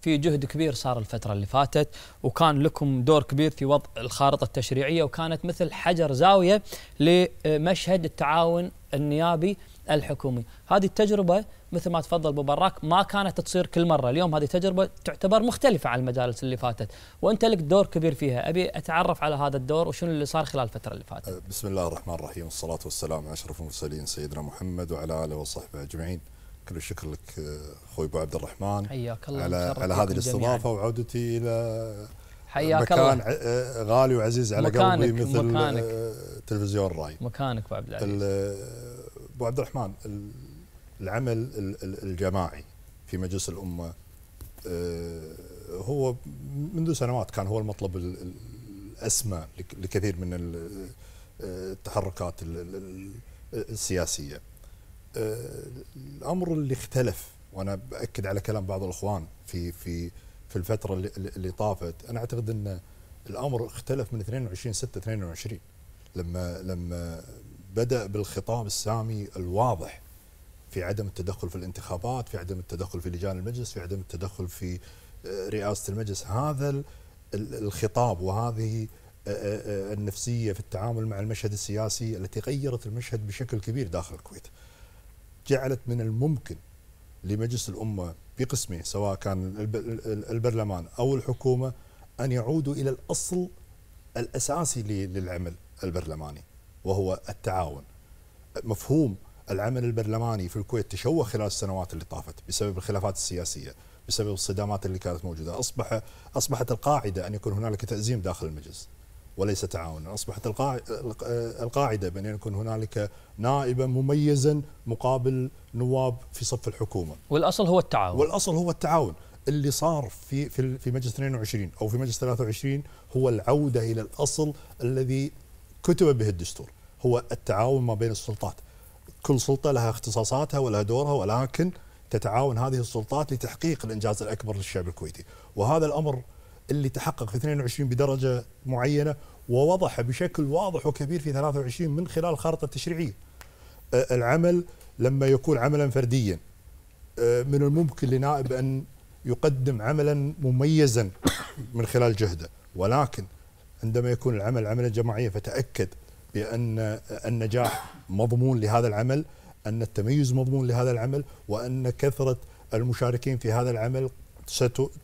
في جهد كبير صار الفترة اللي فاتت وكان لكم دور كبير في وضع الخارطة التشريعية وكانت مثل حجر زاوية لمشهد التعاون النيابي الحكومي هذه التجربة مثل ما تفضل أبو براك ما كانت تصير كل مرة اليوم هذه تجربة تعتبر مختلفة عن المجالس اللي فاتت وأنت لك دور كبير فيها أبي أتعرف على هذا الدور وشنو اللي صار خلال الفترة اللي فاتت بسم الله الرحمن الرحيم والصلاة والسلام على أشرف المرسلين سيدنا محمد وعلى آله وصحبه أجمعين كل الشكر لك اخوي ابو عبد الرحمن حياك الله على على هذه الاستضافه وعودتي الى حياك مكان الله. غالي وعزيز على مكانك قلبي مثل مكانك آه، تلفزيون الراي مكانك ابو عبد العزيز ابو عبد الرحمن العمل الجماعي في مجلس الامه آه، هو منذ سنوات كان هو المطلب الاسمى لكثير من آه، التحركات السياسيه الامر اللي اختلف وانا باكد على كلام بعض الاخوان في في في الفتره اللي, اللي طافت انا اعتقد ان الامر اختلف من 22 6 22 لما لما بدا بالخطاب السامي الواضح في عدم التدخل في الانتخابات في عدم التدخل في لجان المجلس في عدم التدخل في آه، رئاسه المجلس هذا الخطاب وهذه آه، آه، النفسيه في التعامل مع المشهد السياسي التي غيرت المشهد بشكل كبير داخل الكويت جعلت من الممكن لمجلس الأمة قسمه سواء كان البرلمان أو الحكومة أن يعودوا إلى الأصل الأساسي للعمل البرلماني وهو التعاون مفهوم العمل البرلماني في الكويت تشوه خلال السنوات اللي طافت بسبب الخلافات السياسية بسبب الصدامات اللي كانت موجودة أصبح أصبحت القاعدة أن يكون هنالك تأزيم داخل المجلس وليس تعاونا أصبحت القاعدة بأن يكون هنالك نائبا مميزا مقابل نواب في صف الحكومة والأصل هو التعاون والأصل هو التعاون اللي صار في في في مجلس 22 او في مجلس 23 هو العوده الى الاصل الذي كتب به الدستور هو التعاون ما بين السلطات كل سلطه لها اختصاصاتها ولها دورها ولكن تتعاون هذه السلطات لتحقيق الانجاز الاكبر للشعب الكويتي وهذا الامر اللي تحقق في 22 بدرجه معينه ووضح بشكل واضح وكبير في 23 من خلال الخارطه التشريعيه. أه، العمل لما يكون عملا فرديا أه، من الممكن لنائب ان يقدم عملا مميزا من خلال جهده ولكن عندما يكون العمل عملا جماعيا فتاكد بان النجاح مضمون لهذا العمل ان التميز مضمون لهذا العمل وان كثره المشاركين في هذا العمل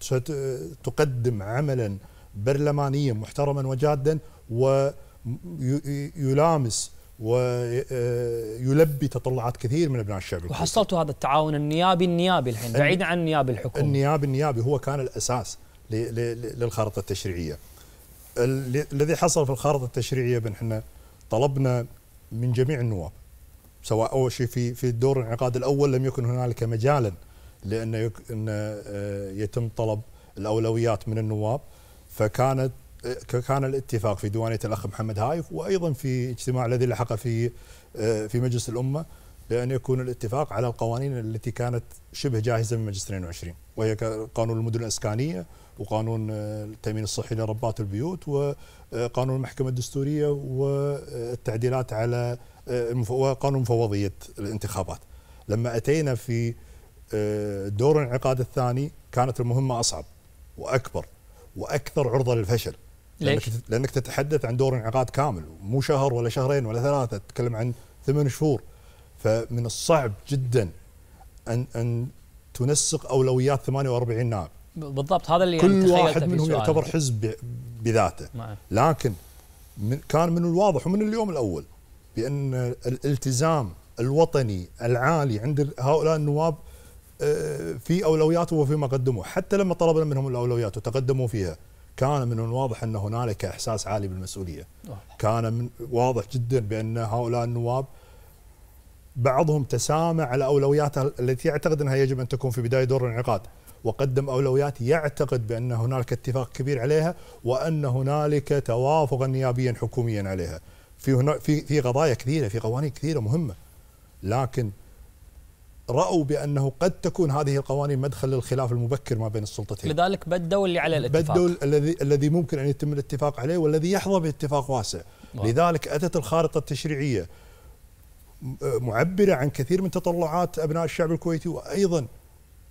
ستقدم عملا برلمانيا محترما وجادا ويلامس ويلبي تطلعات كثير من ابناء الشعب وحصلتوا هذا التعاون النيابي النيابي الحين بعيد عن النيابي الحكومي النيابي النيابي هو كان الاساس للخارطه التشريعيه الذي حصل في الخارطه التشريعيه بان احنا طلبنا من جميع النواب سواء اول شيء في في الدور الانعقاد الاول لم يكن هنالك مجالا لأنه آه، يتم طلب الأولويات من النواب فكانت آه، كان الاتفاق في ديوانية الأخ محمد هايف وأيضا في اجتماع الذي لحق في آه، في مجلس الأمة لأن يكون الاتفاق على القوانين التي كانت شبه جاهزة من مجلس 22 وهي قانون المدن الإسكانية وقانون التأمين الصحي لربات البيوت وقانون المحكمة الدستورية والتعديلات على وقانون مفوضية الانتخابات لما أتينا في دور الانعقاد الثاني كانت المهمه اصعب واكبر واكثر عرضه للفشل ليش؟ لأنك, تتحدث عن دور انعقاد كامل مو شهر ولا شهرين ولا ثلاثه تتكلم عن ثمان شهور فمن الصعب جدا ان ان تنسق اولويات 48 نائب بالضبط هذا اللي يعني كل واحد منهم يعتبر حزب بذاته معا. نعم. لكن من كان من الواضح ومن اليوم الاول بان الالتزام الوطني العالي عند هؤلاء النواب في اولوياته وفيما قدموه حتى لما طلبنا منهم الاولويات وتقدموا فيها كان من الواضح ان هنالك احساس عالي بالمسؤوليه كان من واضح جدا بان هؤلاء النواب بعضهم تسامع على اولوياته التي يعتقد انها يجب ان تكون في بدايه دور الانعقاد وقدم اولويات يعتقد بان هنالك اتفاق كبير عليها وان هنالك توافقا نيابيا حكوميا عليها في في في قضايا كثيره في قوانين كثيره مهمه لكن راوا بانه قد تكون هذه القوانين مدخل للخلاف المبكر ما بين السلطتين. لذلك بدوا اللي على الاتفاق. بدوا الذي الذي ممكن ان يتم الاتفاق عليه والذي يحظى باتفاق واسع. واو. لذلك اتت الخارطه التشريعيه معبره عن كثير من تطلعات ابناء الشعب الكويتي وايضا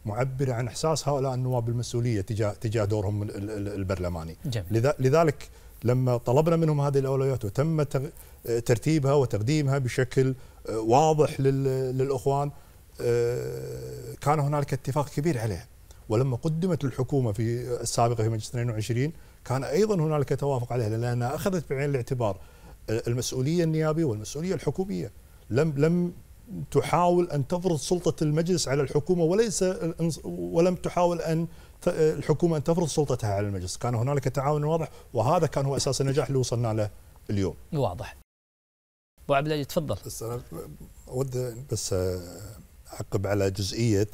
معبره عن احساس هؤلاء النواب بالمسؤوليه تجاه تجاه دورهم البرلماني. جميل. لذلك لما طلبنا منهم هذه الاولويات وتم ترتيبها وتقديمها بشكل آه، واضح للاخوان آه، كان هنالك اتفاق كبير عليه ولما قدمت الحكومه في السابقه في مجلس 22 كان ايضا هنالك توافق عليه لانها اخذت بعين الاعتبار المسؤوليه النيابيه والمسؤوليه الحكوميه لم لم تحاول ان تفرض سلطه المجلس على الحكومه وليس ولم تحاول ان الحكومه ان تفرض سلطتها على المجلس، كان هنالك تعاون واضح وهذا كان هو اساس النجاح اللي وصلنا له اليوم. واضح. ابو عبد العزيز تفضل. بس انا اود بس آه، اعقب على جزئيه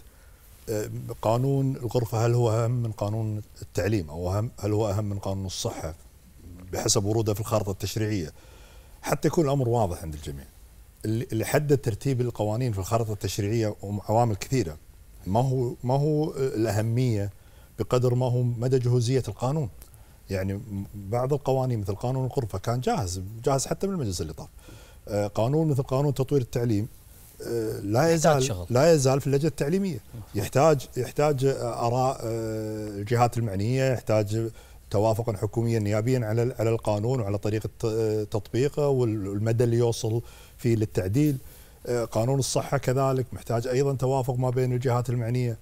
آه، قانون الغرفه هل هو اهم من قانون التعليم او اهم هل هو اهم من قانون الصحه بحسب وروده في الخارطه التشريعيه حتى يكون الامر واضح عند الجميع اللي حدد ترتيب القوانين في الخارطه التشريعيه عوامل كثيره ما هو ما هو آه، الاهميه بقدر ما هو مدى جهوزيه القانون يعني بعض القوانين مثل قانون الغرفه كان جاهز جاهز حتى من المجلس اللي طاف آه، قانون مثل قانون تطوير التعليم آه، لا يزال لا يزال في اللجنه التعليميه يحتاج يحتاج آه، اراء آه، الجهات المعنيه يحتاج توافقا حكوميا نيابيا على على القانون وعلى طريقه تطبيقه والمدى اللي يوصل فيه للتعديل قانون الصحه كذلك محتاج ايضا توافق ما بين الجهات المعنيه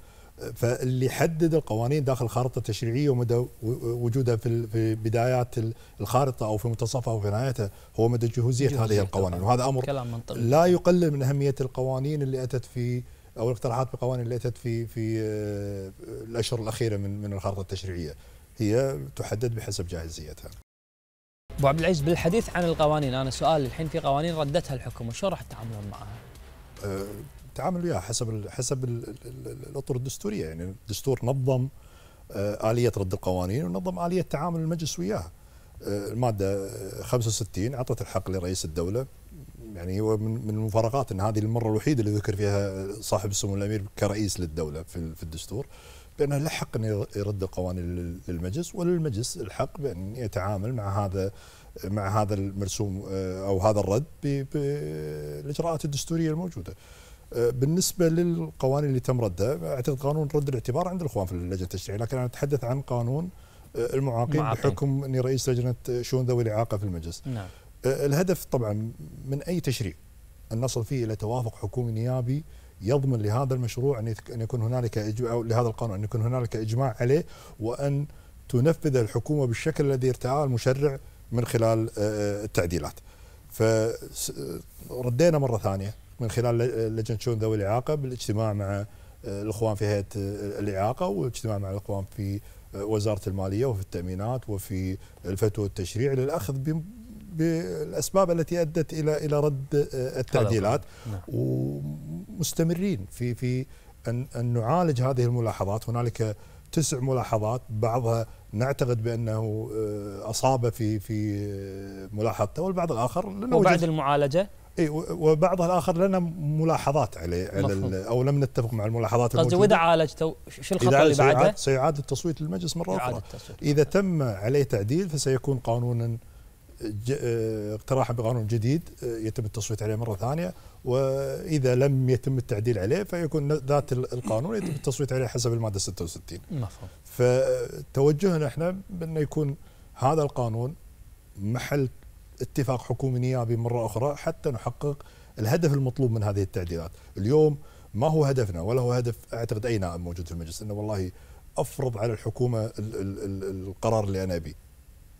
فاللي يحدد القوانين داخل الخارطه التشريعيه ومدى وجودها في في بدايات الخارطه او في منتصفها او في نهايتها هو مدى جهوزيه هذه القوانين وهذا امر كلام منطقي. لا يقلل من اهميه القوانين اللي اتت في او الاقتراحات بالقوانين اللي اتت في في آه، الاشهر الاخيره من من الخارطه التشريعيه هي تحدد بحسب جاهزيتها. ابو عبد العزيز بالحديث عن القوانين انا سؤال الحين في قوانين ردتها الحكومه شلون راح تتعاملون معها؟ آه، التعامل وياها حسب حسب الاطر الدستوريه يعني الدستور نظم آه، اليه رد القوانين ونظم اليه تعامل المجلس وياها آه، الماده 65 اعطت الحق لرئيس الدوله يعني هو من المفارقات ان هذه المره الوحيده اللي ذكر فيها صاحب السمو الامير كرئيس للدوله في الدستور بانه له حق انه يرد القوانين للمجلس وللمجلس الحق بان يتعامل مع هذا مع هذا المرسوم آه، او هذا الرد بالاجراءات الدستوريه الموجوده. بالنسبه للقوانين اللي تم ردها اعتقد قانون رد الاعتبار عند الاخوان في اللجنه التشريعيه لكن انا اتحدث عن قانون آه، المعاقين معاقين. بحكم اني رئيس لجنه شؤون ذوي الاعاقه في المجلس نعم. آه، الهدف طبعا من اي تشريع ان نصل فيه الى توافق حكومي نيابي يضمن لهذا المشروع ان يكون هنالك اجماع أو لهذا القانون ان يكون هنالك اجماع عليه وان تنفذ الحكومه بالشكل الذي ارتعاه المشرع من خلال آه، التعديلات فردينا مره ثانيه من خلال لجنه شؤون ذوي الاعاقه بالاجتماع مع آه، الاخوان في هيئه آه، الاعاقه والاجتماع مع الاخوان في آه، وزاره الماليه وفي التامينات وفي الفتوى والتشريع للاخذ بالاسباب التي ادت الى الى رد التعديلات نعم. ومستمرين في في ان ان نعالج هذه الملاحظات هنالك تسع ملاحظات بعضها نعتقد بانه اصاب في في ملاحظته والبعض الاخر وبعد المعالجه اي وبعضها الاخر لنا ملاحظات عليه على او لم نتفق مع الملاحظات قصدي واذا عالجته شو الخطوه اللي بعده؟ سيعاد التصويت للمجلس مره اخرى اذا تم عليه تعديل فسيكون قانونا آه، اقتراحا بقانون جديد آه، يتم التصويت عليه مره ثانيه واذا لم يتم التعديل عليه فيكون ذات القانون يتم التصويت عليه حسب الماده 66 مفهوم فتوجهنا احنا بانه يكون هذا القانون محل اتفاق حكومي نيابي مرة أخرى حتى نحقق الهدف المطلوب من هذه التعديلات اليوم ما هو هدفنا ولا هو هدف أعتقد أي نائب موجود في المجلس أنه والله أفرض على الحكومة الـ الـ الـ القرار اللي أنا أبيه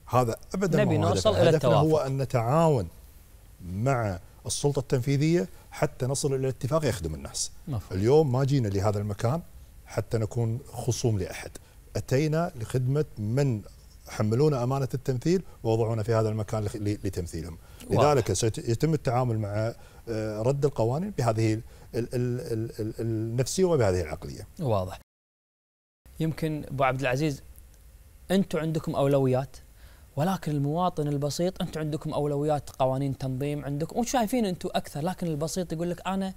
هذا أبدا نبي ما هو نوصل هدفنا. إلى هدفنا هو أن نتعاون مع السلطة التنفيذية حتى نصل إلى اتفاق يخدم الناس مفهوم. اليوم ما جينا لهذا المكان حتى نكون خصوم لأحد أتينا لخدمة من حملونا امانه التمثيل ووضعونا في هذا المكان لتمثيلهم لذلك سيتم التعامل مع آه، رد القوانين بهذه النفسيه وبهذه العقليه واضح يمكن ابو عبد العزيز انتم عندكم اولويات ولكن المواطن البسيط انتم عندكم اولويات قوانين تنظيم عندكم وشايفين انتم اكثر لكن البسيط يقول لك انا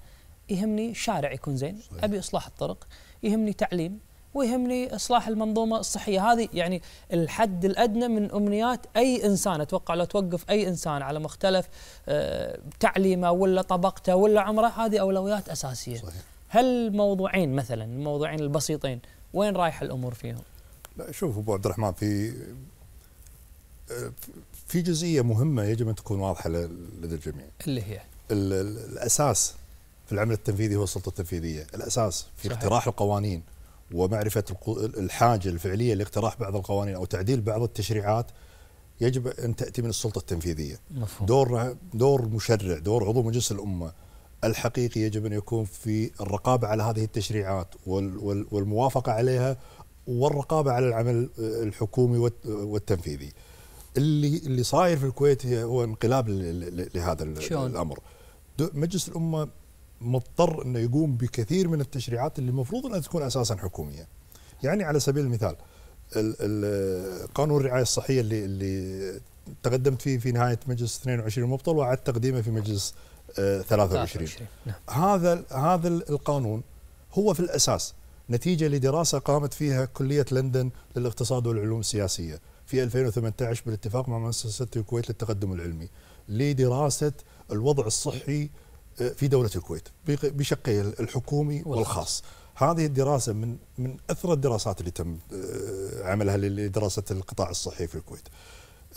يهمني شارع يكون زين صحيح. ابي اصلاح الطرق يهمني تعليم ويهمني اصلاح المنظومه الصحيه هذه يعني الحد الادنى من امنيات اي انسان اتوقع لو توقف اي انسان على مختلف آه، تعليمه ولا طبقته ولا عمره هذه اولويات اساسيه صحيح. هل موضوعين مثلا الموضوعين البسيطين وين رايح الامور فيهم لا شوف ابو عبد الرحمن في آه، في جزئيه مهمه يجب ان تكون واضحه لدى الجميع اللي هي الاساس في العمل التنفيذي هو السلطه التنفيذيه الاساس في صحيح. اقتراح القوانين ومعرفه الحاجه الفعليه لاقتراح بعض القوانين او تعديل بعض التشريعات يجب ان تاتي من السلطه التنفيذيه مفهوم. دور دور مشرع دور عضو مجلس الامه الحقيقي يجب ان يكون في الرقابه على هذه التشريعات والموافقه عليها والرقابه على العمل الحكومي والتنفيذي اللي اللي صاير في الكويت هو انقلاب لهذا شون. الامر مجلس الامه مضطر انه يقوم بكثير من التشريعات اللي المفروض انها تكون اساسا حكوميه. يعني على سبيل المثال قانون الرعايه الصحيه اللي اللي تقدمت فيه في نهايه مجلس 22 مبطل وعد تقديمه في مجلس 23 آه، نعم. هذا هذا القانون هو في الاساس نتيجه لدراسه قامت فيها كليه لندن للاقتصاد والعلوم السياسيه في 2018 بالاتفاق مع مؤسسه الكويت للتقدم العلمي لدراسه الوضع الصحي في دولة الكويت بشقي الحكومي والخاص هذه الدراسة من من أثر الدراسات اللي تم آه، عملها لدراسة القطاع الصحي في الكويت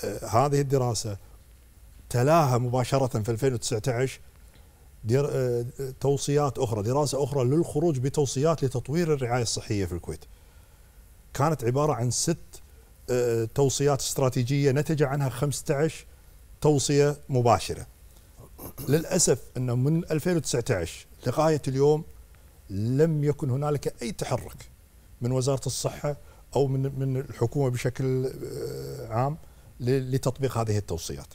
آه، هذه الدراسة تلاها مباشرة في 2019 آه، توصيات أخرى دراسة أخرى للخروج بتوصيات لتطوير الرعاية الصحية في الكويت كانت عبارة عن ست توصيات استراتيجية نتج عنها 15 توصية مباشرة للاسف انه من 2019 لغايه اليوم لم يكن هنالك اي تحرك من وزاره الصحه او من من الحكومه بشكل آه، عام لتطبيق هذه التوصيات.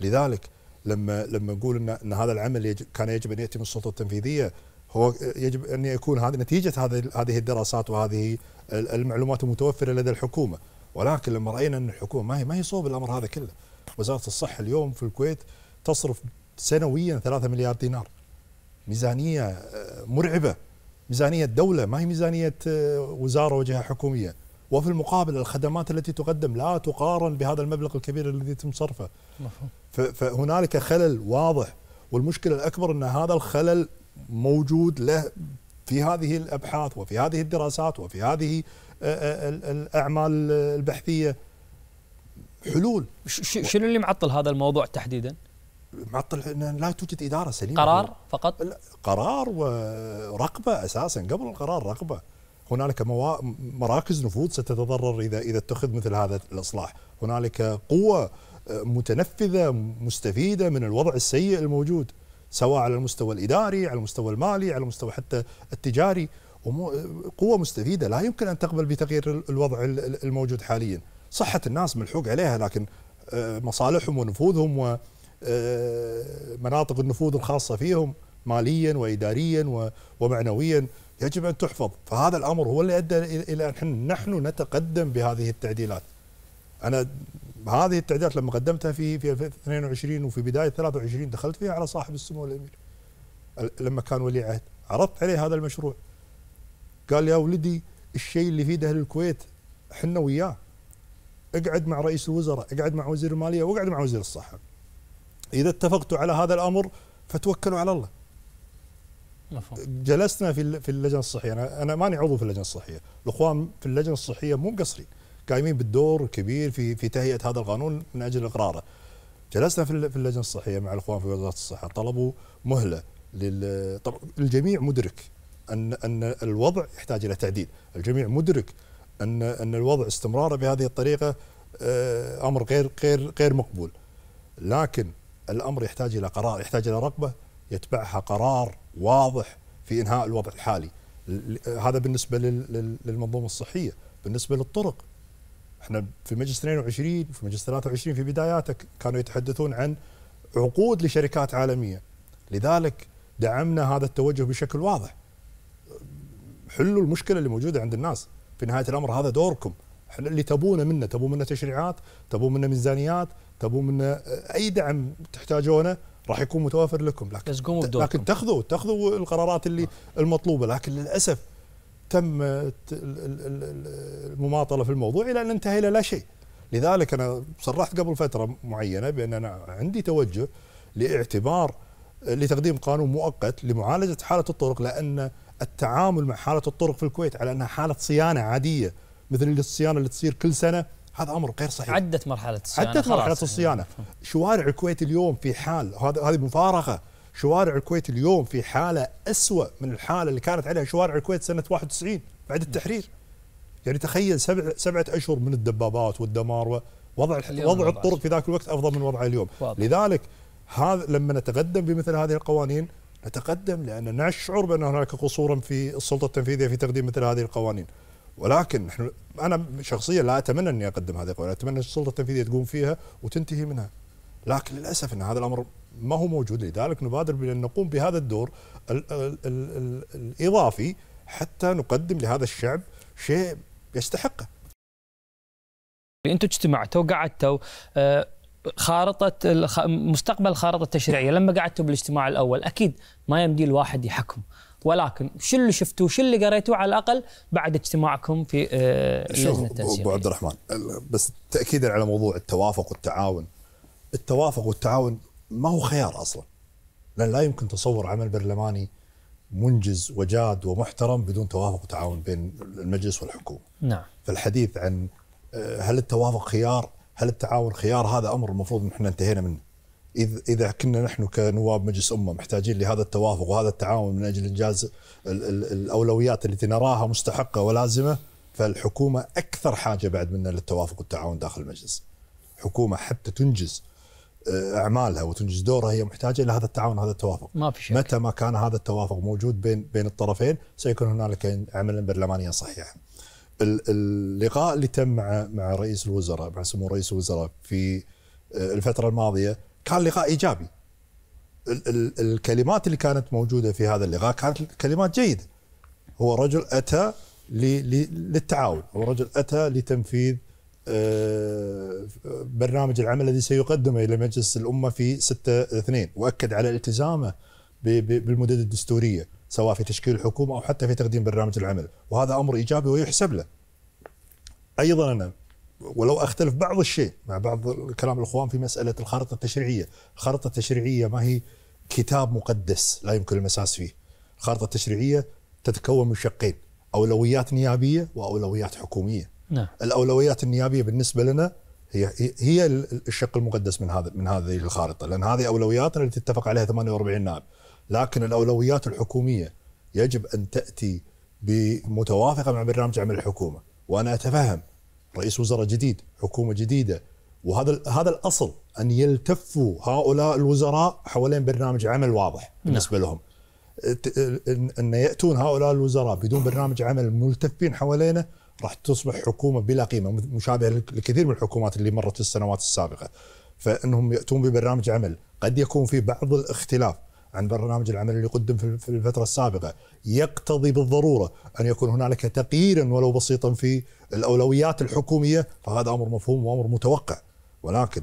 لذلك لما لما نقول ان ان هذا العمل كان يجب ان ياتي من السلطه التنفيذيه هو يجب ان يكون هذه نتيجه هذه هذه الدراسات وهذه المعلومات المتوفره لدى الحكومه ولكن لما راينا ان الحكومه ما هي ما هي صوب الامر هذا كله وزاره الصحه اليوم في الكويت تصرف سنويا 3 مليار دينار ميزانية آه، مرعبة ميزانية دولة ما هي ميزانية آه، وزارة وجهة حكومية وفي المقابل الخدمات التي تقدم لا تقارن بهذا المبلغ الكبير الذي تم صرفه فهنالك خلل واضح والمشكلة الأكبر أن هذا الخلل موجود له في هذه الأبحاث وفي هذه الدراسات وفي هذه آه، الأعمال البحثية حلول شنو اللي معطل هذا الموضوع تحديدا؟ معطل لا توجد اداره سليمه قرار فقط؟ قرار ورقبه اساسا قبل القرار رقبه هنالك مراكز نفوذ ستتضرر اذا اذا اتخذ مثل هذا الاصلاح، هنالك قوه آه، متنفذه مستفيده من الوضع السيء الموجود سواء على المستوى الاداري، على المستوى المالي، على المستوى حتى التجاري، آه، قوه مستفيده لا يمكن ان تقبل بتغيير الوضع الموجود حاليا، صحه الناس ملحوق عليها لكن آه، مصالحهم ونفوذهم و... آه، مناطق النفوذ الخاصة فيهم ماليا وإداريا ومعنويا يجب أن تحفظ فهذا الأمر هو اللي أدى إلى أن نحن نتقدم بهذه التعديلات أنا هذه التعديلات لما قدمتها في في 22 وفي بداية 23 دخلت فيها على صاحب السمو الأمير لما كان ولي عهد عرضت عليه هذا المشروع قال يا ولدي الشيء اللي في أهل الكويت احنا وياه اقعد مع رئيس الوزراء اقعد مع وزير المالية واقعد مع وزير الصحة إذا اتفقتوا على هذا الأمر فتوكلوا على الله مفهوم. جلسنا في في اللجنه الصحيه انا انا ماني عضو في اللجنه الصحيه، الاخوان في اللجنه الصحيه مو مقصرين، قايمين بالدور الكبير في في تهيئه هذا القانون من اجل اقراره. جلسنا في اللجنه الصحيه مع الاخوان في وزاره الصحه طلبوا مهله لل الجميع مدرك ان ان الوضع يحتاج الى تعديل، الجميع مدرك ان ان الوضع استمراره بهذه الطريقه آه، امر غير غير غير مقبول. لكن الأمر يحتاج إلى قرار يحتاج إلى رقبة يتبعها قرار واضح في إنهاء الوضع الحالي هذا بالنسبة للمنظومة الصحية بالنسبة للطرق احنا في مجلس 22 وفي مجلس 23 في بداياته كانوا يتحدثون عن عقود لشركات عالمية لذلك دعمنا هذا التوجه بشكل واضح حلوا المشكلة اللي موجودة عند الناس في نهاية الأمر هذا دوركم احنا اللي تبونه منا تبون منا تشريعات تبون منا ميزانيات تبون منا آه، اي دعم تحتاجونه راح يكون متوافر لكم لكن بس قوموا بدوركم لكن تاخذوا تاخذوا القرارات اللي آه. المطلوبه لكن للاسف تم المماطله في الموضوع الى ان انتهى الى لا شيء لذلك انا صرحت قبل فتره معينه بان انا عندي توجه لاعتبار آه، لتقديم قانون مؤقت لمعالجه حاله الطرق لان التعامل مع حاله الطرق في الكويت على انها حاله صيانه عاديه مثل الصيانه اللي تصير كل سنه هذا امر غير صحيح عدت مرحله الصيانه عدت مرحله يعني. الصيانه شوارع الكويت اليوم في حال هذا هذه مفارقه شوارع الكويت اليوم في حاله اسوا من الحاله اللي كانت عليها شوارع الكويت سنه 91 بعد التحرير يعني تخيل سبع سبعه اشهر من الدبابات والدمار ووضع وضع الطرق في ذاك الوقت افضل من وضعه اليوم واضح. لذلك هذا لما نتقدم بمثل هذه القوانين نتقدم لان نشعر بان هناك قصورا في السلطه التنفيذيه في تقديم مثل هذه القوانين ولكن نحن انا شخصيا لا اتمنى اني اقدم هذه القوانين، اتمنى السلطه التنفيذيه تقوم فيها وتنتهي منها. لكن للاسف ان هذا الامر ما هو موجود لذلك نبادر بان نقوم بهذا الدور الـ الـ الـ الاضافي حتى نقدم لهذا الشعب شيء يستحقه. انتم اجتمعتوا وقعدتوا آه، خارطه مستقبل الخارطه التشريعيه لما قعدتوا بالاجتماع الاول اكيد ما يمدي الواحد يحكم ولكن شو اللي شفتوه شو اللي قريتوه على الاقل بعد اجتماعكم في لجنه آه، التنسيق ابو عبد الرحمن بس تاكيدا على موضوع التوافق والتعاون التوافق والتعاون ما هو خيار اصلا لان لا يمكن تصور عمل برلماني منجز وجاد ومحترم بدون توافق وتعاون بين المجلس والحكومه نعم فالحديث عن آه، هل التوافق خيار هل التعاون خيار هذا امر المفروض ان احنا انتهينا منه اذا كنا نحن كنواب مجلس امه محتاجين لهذا التوافق وهذا التعاون من اجل انجاز الاولويات التي نراها مستحقه ولازمه فالحكومه اكثر حاجه بعد منا للتوافق والتعاون داخل المجلس. حكومه حتى تنجز آه، اعمالها وتنجز دورها هي محتاجه الى هذا التعاون هذا التوافق. ما في شك. متى ما كان هذا التوافق موجود بين بين الطرفين سيكون هنالك عملا برلمانيا صحيحا. اللقاء اللي تم مع مع رئيس الوزراء مع سمو رئيس الوزراء في آه، الفتره الماضيه كان لقاء ايجابي ال- ال- الكلمات اللي كانت موجوده في هذا اللقاء كانت كلمات جيده هو رجل اتى ل- ل- للتعاون هو رجل اتى لتنفيذ آه، برنامج العمل الذي سيقدمه الى مجلس الامه في 6 2 واكد على التزامه بالمدد الدستوريه سواء في تشكيل الحكومه او حتى في تقديم برنامج العمل وهذا امر ايجابي ويحسب له ايضا انا ولو اختلف بعض الشيء مع بعض كلام الاخوان في مساله الخارطه التشريعيه، الخارطه التشريعيه ما هي كتاب مقدس لا يمكن المساس فيه. الخارطه التشريعيه تتكون من شقين، اولويات نيابيه واولويات حكوميه. نعم. الاولويات النيابيه بالنسبه لنا هي هي الشق المقدس من هذا من هذه الخارطه، لان هذه اولوياتنا التي تتفق عليها 48 نائب. لكن الاولويات الحكوميه يجب ان تاتي بمتوافقه مع برنامج عمل الحكومه، وانا اتفهم رئيس وزراء جديد حكومه جديده وهذا هذا الاصل ان يلتفوا هؤلاء الوزراء حوالين برنامج عمل واضح بالنسبه نعم. لهم ان ياتون هؤلاء الوزراء بدون برنامج عمل ملتفين حوالينه راح تصبح حكومه بلا قيمه مشابهه لكثير من الحكومات اللي مرت السنوات السابقه فانهم ياتون ببرنامج عمل قد يكون في بعض الاختلاف عن برنامج العمل اللي قدم في الفترة السابقة يقتضي بالضرورة أن يكون هنالك تغييرا ولو بسيطا في الأولويات الحكومية فهذا أمر مفهوم وأمر متوقع ولكن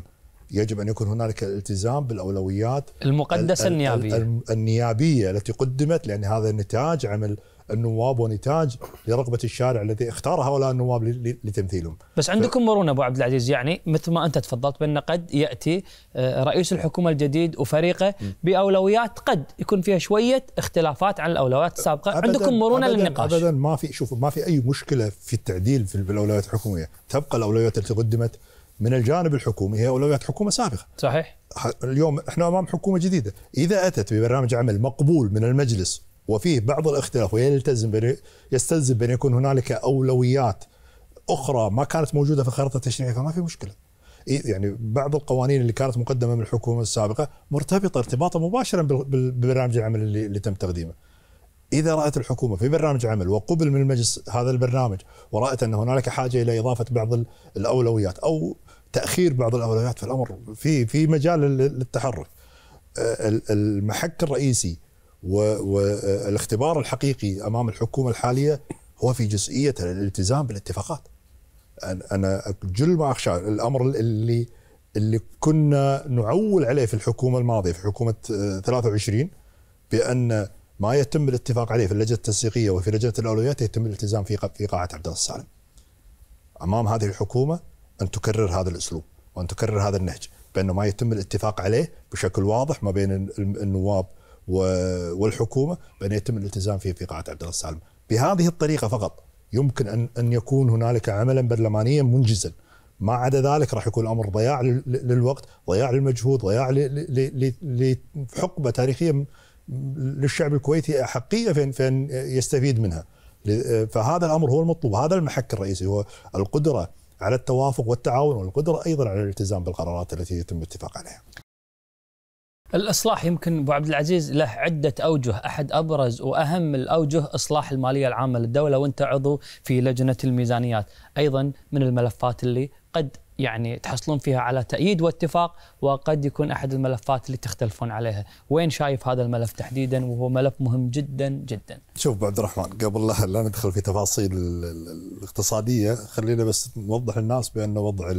يجب أن يكون هنالك الالتزام بالأولويات المقدسة النيابية النيابية التي قدمت لأن هذا نتاج عمل النواب ونتاج لرغبه الشارع الذي اختار هؤلاء النواب لتمثيلهم. بس عندكم مرونه ابو عبد العزيز يعني مثل ما انت تفضلت بان قد ياتي آه، رئيس الحكومه الجديد وفريقه باولويات قد يكون فيها شويه اختلافات عن الاولويات السابقه، عندكم مرونه أبداً للنقاش. ابدا ما في شوف ما في اي مشكله في التعديل في الاولويات الحكوميه، تبقى الاولويات التي قدمت من الجانب الحكومي هي اولويات حكومه سابقه. صحيح. اليوم احنا امام حكومه جديده، اذا اتت ببرنامج عمل مقبول من المجلس وفيه بعض الاختلاف ويلتزم يستلزم بأن يكون هنالك أولويات أخرى ما كانت موجودة في الخريطة التشريعية فما في مشكلة يعني بعض القوانين اللي كانت مقدمه من الحكومه السابقه مرتبطه ارتباطا مباشرا ببرنامج العمل اللي, اللي تم تقديمه. اذا رات الحكومه في برنامج عمل وقبل من المجلس هذا البرنامج ورات ان هنالك حاجه الى اضافه بعض الاولويات او تاخير بعض الاولويات في الامر في في مجال للتحرك. المحك الرئيسي والاختبار آه، الحقيقي امام الحكومه الحاليه هو في جزئيه الالتزام بالاتفاقات. انا جل ما اخشى الامر اللي اللي كنا نعول عليه في الحكومه الماضيه في حكومه 23 آه، بان ما يتم الاتفاق عليه في اللجنه التنسيقيه وفي لجنه الاولويات يتم الالتزام في في قاعه عبد الله السالم. امام هذه الحكومه ان تكرر هذا الاسلوب وان تكرر هذا النهج بانه ما يتم الاتفاق عليه بشكل واضح ما بين النواب والحكومه بان يتم الالتزام فيه في قاعه عبد الله السالم بهذه الطريقه فقط يمكن ان ان يكون هنالك عملا برلمانيا منجزا ما عدا ذلك راح يكون الامر ضياع للوقت ضياع للمجهود ضياع لحقبه تاريخيه للشعب الكويتي حقيقه في ان يستفيد منها فهذا الامر هو المطلوب هذا المحك الرئيسي هو القدره على التوافق والتعاون والقدره ايضا على الالتزام بالقرارات التي يتم الاتفاق عليها الاصلاح يمكن ابو عبد العزيز له عده اوجه، احد ابرز واهم الاوجه اصلاح الماليه العامه للدوله وانت عضو في لجنه الميزانيات، ايضا من الملفات اللي قد يعني تحصلون فيها على تأييد واتفاق وقد يكون أحد الملفات اللي تختلفون عليها وين شايف هذا الملف تحديدا وهو ملف مهم جدا جدا شوف ابو عبد الرحمن قبل لا ندخل في تفاصيل الاقتصادية خلينا بس نوضح للناس بأن وضع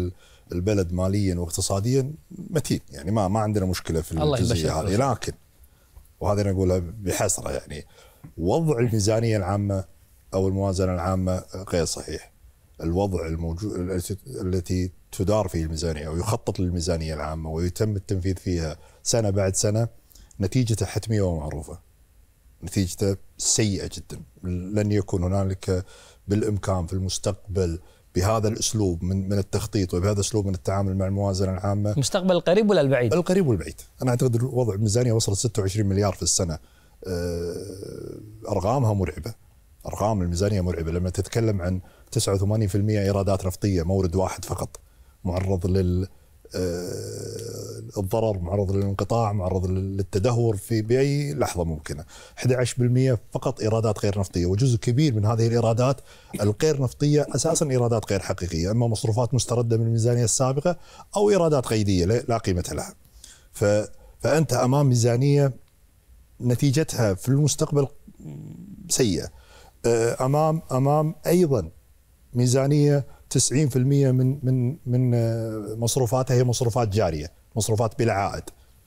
البلد ماليا واقتصاديا متين يعني ما ما عندنا مشكله في الجزئيه هذه لكن وهذا انا اقولها بحسره يعني وضع الميزانيه العامه او الموازنه العامه غير صحيح الوضع الموجود التي تدار فيه الميزانيه ويخطط للميزانيه العامه ويتم التنفيذ فيها سنه بعد سنه نتيجته حتميه ومعروفه نتيجته سيئه جدا لن يكون هنالك بالامكان في المستقبل بهذا الاسلوب من من التخطيط وبهذا الاسلوب من التعامل مع الموازنه العامه المستقبل القريب ولا البعيد؟ القريب والبعيد، انا اعتقد الوضع الميزانيه وصلت 26 مليار في السنه آه، ارقامها مرعبه ارقام الميزانيه مرعبه لما تتكلم عن 89% ايرادات نفطيه مورد واحد فقط معرض لل آه، الضرر معرض للانقطاع معرض للتدهور في بأي لحظة ممكنة 11% فقط إيرادات غير نفطية وجزء كبير من هذه الإيرادات الغير نفطية أساسا إيرادات غير حقيقية إما مصروفات مستردة من الميزانية السابقة أو إيرادات غيدية لا قيمة لها فأنت أمام ميزانية نتيجتها في المستقبل سيئة آه، أمام أمام أيضا ميزانية 90% من من من آه، مصروفاتها هي مصروفات جاريه، مصروفات بلا عائد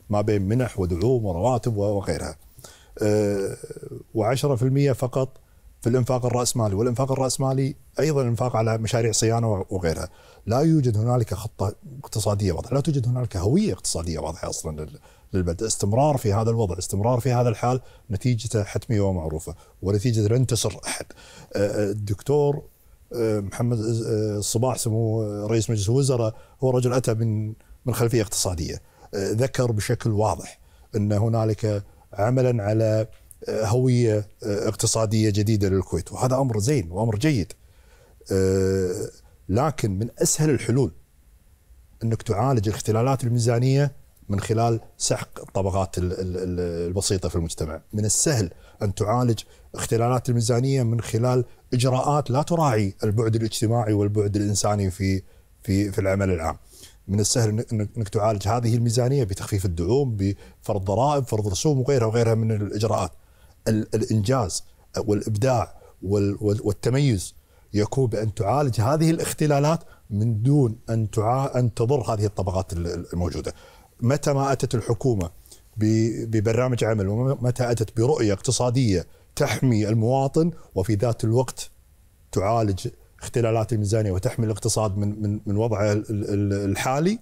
ما بين منح ودعوم ورواتب وغيرها. آه، و10% فقط في الانفاق الراسمالي، والانفاق الراسمالي ايضا انفاق على مشاريع صيانه وغيرها. لا يوجد هنالك خطه اقتصاديه واضحه، لا توجد هنالك هويه اقتصاديه واضحه اصلا للبلد، استمرار في هذا الوضع، استمرار في هذا الحال نتيجته حتميه ومعروفه، ونتيجه لن تسر احد. آه، الدكتور محمد الصباح آه، سمو آه، رئيس مجلس الوزراء هو رجل اتى من من خلفيه اقتصاديه آه، ذكر بشكل واضح ان هنالك عملا على هويه اقتصاديه جديده للكويت وهذا امر زين وامر جيد لكن من اسهل الحلول انك تعالج الاختلالات الميزانيه من خلال سحق الطبقات البسيطه في المجتمع من السهل أن تعالج اختلالات الميزانية من خلال إجراءات لا تراعي البعد الاجتماعي والبعد الإنساني في في في العمل العام. من السهل انك تعالج هذه الميزانيه بتخفيف الدعوم بفرض ضرائب فرض رسوم وغيرها وغيرها من الاجراءات الانجاز والابداع والتميز يكون بان تعالج هذه الاختلالات من دون ان ان تضر هذه الطبقات الموجوده متى ما اتت الحكومه ببرنامج عمل ومتى أتت برؤية اقتصادية تحمي المواطن وفي ذات الوقت تعالج اختلالات الميزانية وتحمي الاقتصاد من, من, من وضعه الحالي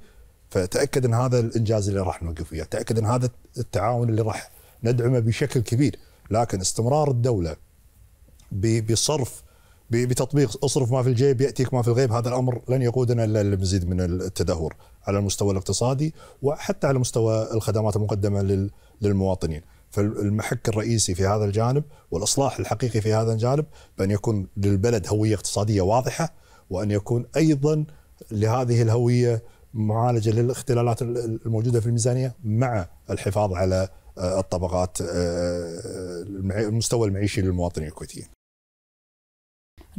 فتأكد أن هذا الإنجاز اللي راح نوقف وياه تأكد أن هذا التعاون اللي راح ندعمه بشكل كبير لكن استمرار الدولة بصرف بتطبيق اصرف ما في الجيب ياتيك ما في الغيب هذا الامر لن يقودنا الا لمزيد من التدهور على المستوى الاقتصادي وحتى على مستوى الخدمات المقدمه للمواطنين فالمحك الرئيسي في هذا الجانب والاصلاح الحقيقي في هذا الجانب بان يكون للبلد هويه اقتصاديه واضحه وان يكون ايضا لهذه الهويه معالجه للاختلالات الموجوده في الميزانيه مع الحفاظ على آه، الطبقات آه، المستوى المعيشي للمواطنين الكويتيين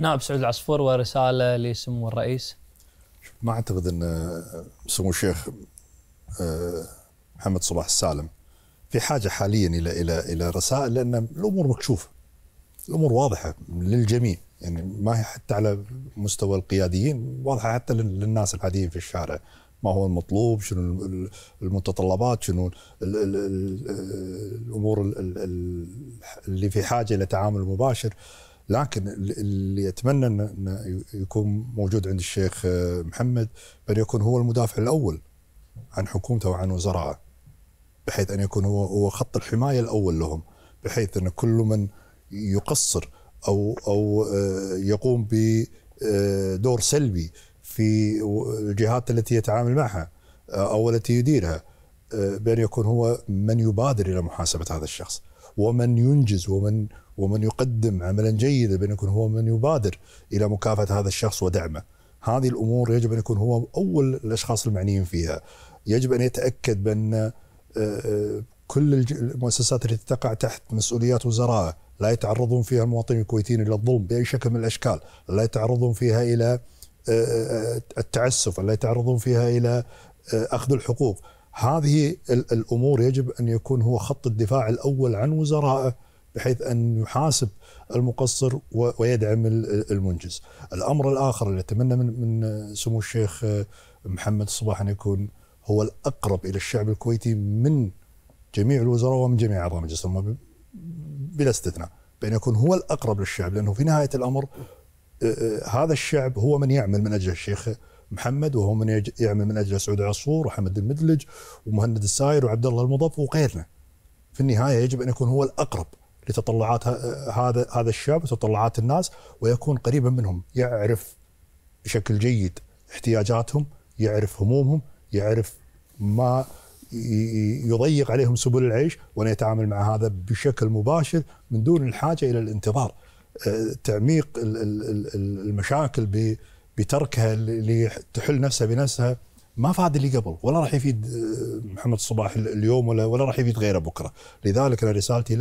نائب سعود العصفور ورساله لسمو الرئيس ما اعتقد ان آه، سمو الشيخ آه، محمد صباح السالم في حاجه حاليا الى الى الى رسائل لان الامور مكشوفه الامور واضحه للجميع يعني ما هي حتى على مستوى القياديين واضحه حتى للناس العاديين في الشارع ما هو المطلوب شنو المتطلبات شنو الـ الـ الـ الامور اللي في حاجه الى تعامل مباشر لكن اللي اتمنى ان يكون موجود عند الشيخ آه، محمد بان يكون هو المدافع الاول عن حكومته وعن وزرائه بحيث ان يكون هو هو خط الحمايه الاول لهم بحيث ان كل من يقصر او او آه، يقوم بدور آه، سلبي في الجهات التي يتعامل معها او التي يديرها بان يكون هو من يبادر الى محاسبه هذا الشخص. ومن ينجز ومن ومن يقدم عملا جيدا بأن يكون هو من يبادر إلى مكافاه هذا الشخص ودعمه هذه الأمور يجب أن يكون هو أول الأشخاص المعنيين فيها يجب أن يتأكد بأن آه، آه، كل المؤسسات التي تقع تحت مسؤوليات وزراء لا يتعرضون فيها المواطنين الكويتيين إلى الظلم بأي شكل من الأشكال لا يتعرضون فيها إلى آه، التعسف لا يتعرضون فيها إلى أخذ الحقوق هذه الامور يجب ان يكون هو خط الدفاع الاول عن وزرائه بحيث ان يحاسب المقصر ويدعم المنجز. الامر الاخر اللي اتمنى من من سمو الشيخ آه، محمد الصباح ان يكون هو الاقرب الى الشعب الكويتي من جميع الوزراء ومن جميع اعضاء مجلس الامه بلا استثناء، بان يكون هو الاقرب للشعب لانه في نهايه الامر آه، آه، هذا الشعب هو من يعمل من اجل الشيخ محمد وهو من يعمل من اجل سعود عصفور وحمد المدلج ومهند الساير وعبد الله المضف وغيرنا. في النهايه يجب ان يكون هو الاقرب لتطلعات هذا هذا الشاب وتطلعات الناس ويكون قريبا منهم، يعرف بشكل جيد احتياجاتهم، يعرف همومهم، يعرف ما يضيق عليهم سبل العيش وان يتعامل مع هذا بشكل مباشر من دون الحاجه الى الانتظار. أه، تعميق المشاكل بتركها اللي تحل نفسها بنفسها ما فاد اللي قبل ولا راح يفيد آه، محمد الصباح اليوم ولا ولا راح يفيد غيره بكره لذلك انا رسالتي له